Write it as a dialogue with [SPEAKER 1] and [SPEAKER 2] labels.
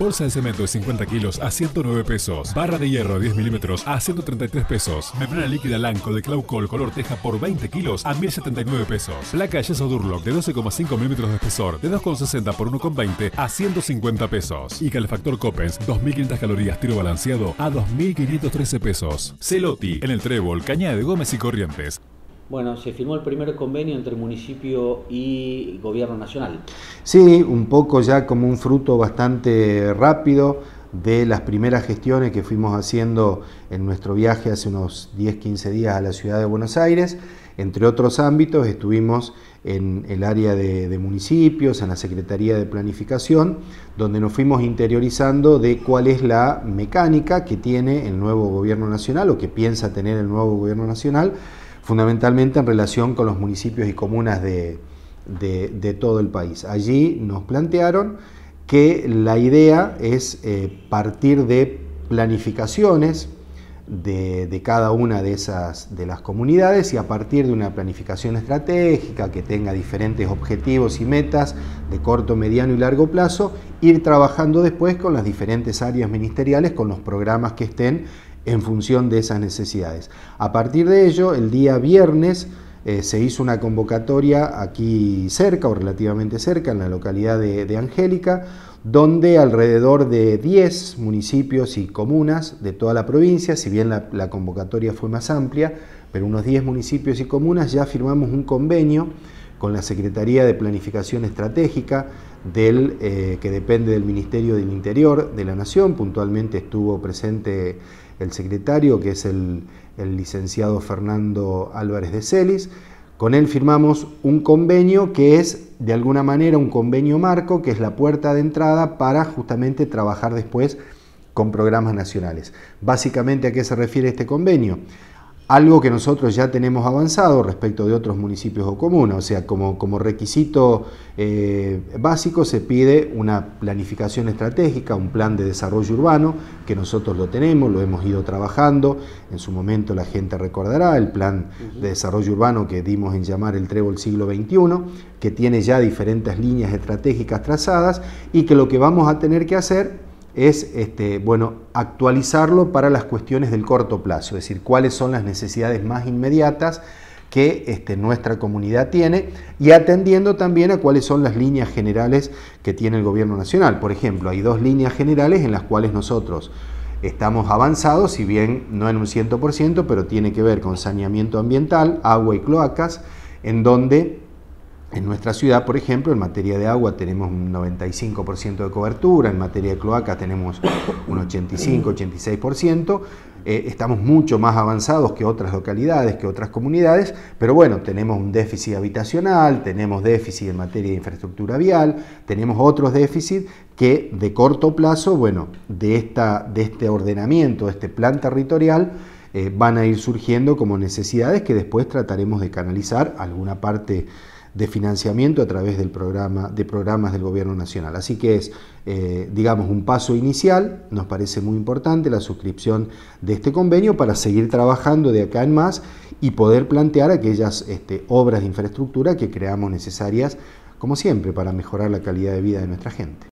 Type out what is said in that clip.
[SPEAKER 1] Bolsa de cemento de 50 kilos a 109 pesos. Barra de hierro 10 milímetros a 133 pesos. Membrana líquida blanco de Claucol color teja por 20 kilos a 1079 pesos. Placa de yeso Durlock de 12,5 milímetros de espesor de 2,60 por 1,20 a 150 pesos. Y calefactor Copens 2.500 calorías tiro balanceado a 2.513 pesos. Celoti, en el Trébol, caña de Gómez y Corrientes.
[SPEAKER 2] Bueno, se firmó el primer convenio entre municipio y gobierno nacional. Sí, un poco ya como un fruto bastante rápido de las primeras gestiones que fuimos haciendo en nuestro viaje hace unos 10-15 días a la ciudad de Buenos Aires. Entre otros ámbitos, estuvimos en el área de, de, municipios, en la Secretaría de Planificación, donde nos fuimos interiorizando de cuál es la mecánica que tiene el nuevo gobierno nacional o que piensa tener el nuevo gobierno nacional fundamentalmente en relación con los municipios y comunas de, todo el país. Allí nos plantearon que la idea es eh, partir de planificaciones de, de, cada una de esas de las comunidades y a partir de una planificación estratégica que tenga diferentes objetivos y metas de corto, mediano y largo plazo, ir trabajando después con las diferentes áreas ministeriales, con los programas que estén en función de esas necesidades. A partir de ello, el día viernes eh, se hizo una convocatoria aquí cerca o relativamente cerca, en la localidad de, Angélica, donde alrededor de 10 municipios y comunas de toda la provincia, si bien la, la convocatoria fue más amplia, pero unos 10 municipios y comunas ya firmamos un convenio con la Secretaría de Planificación Estratégica, del, eh, que depende del Ministerio del Interior de la Nación. Puntualmente estuvo presente el secretario, que es el, el licenciado Fernando Álvarez de Celis. Con él firmamos un convenio que es de alguna manera un convenio marco, que es la puerta de entrada para justamente trabajar después con programas nacionales. Básicamente, ¿a qué se refiere este convenio? algo que nosotros ya tenemos avanzado respecto de otros municipios o comunas. O sea, como, como requisito eh, básico se pide una planificación estratégica, un plan de desarrollo urbano, que nosotros lo tenemos, lo hemos ido trabajando. En su momento la gente recordará el plan de desarrollo urbano que dimos en llamar el Trébol Siglo XXI, que tiene ya diferentes líneas estratégicas trazadas y que lo que vamos a tener que hacer es este, bueno, actualizarlo para las cuestiones del corto plazo, es decir, cuáles son las necesidades más inmediatas que este, nuestra comunidad tiene y atendiendo también a cuáles son las líneas generales que tiene el gobierno nacional. Por ejemplo, hay dos líneas generales en las cuales nosotros estamos avanzados, si bien no en un 100%, pero tiene que ver con saneamiento ambiental, agua y cloacas, en donde en nuestra ciudad, por ejemplo, en materia de agua tenemos un 95% de cobertura, en materia de cloaca tenemos un 85-86%, eh, estamos mucho más avanzados que otras localidades, que otras comunidades, pero bueno, tenemos un déficit habitacional, tenemos déficit en materia de infraestructura vial, tenemos otros déficits que de corto plazo, bueno, de, esta, de este ordenamiento, de este plan territorial, eh, van a ir surgiendo como necesidades que después trataremos de canalizar alguna parte de financiamiento a través del programa, de programas del Gobierno Nacional. Así que es, eh, digamos, un paso inicial, nos parece muy importante la suscripción de este convenio para seguir trabajando de acá en más y poder plantear aquellas este, obras de infraestructura que creamos necesarias, como siempre, para mejorar la calidad de vida de nuestra gente.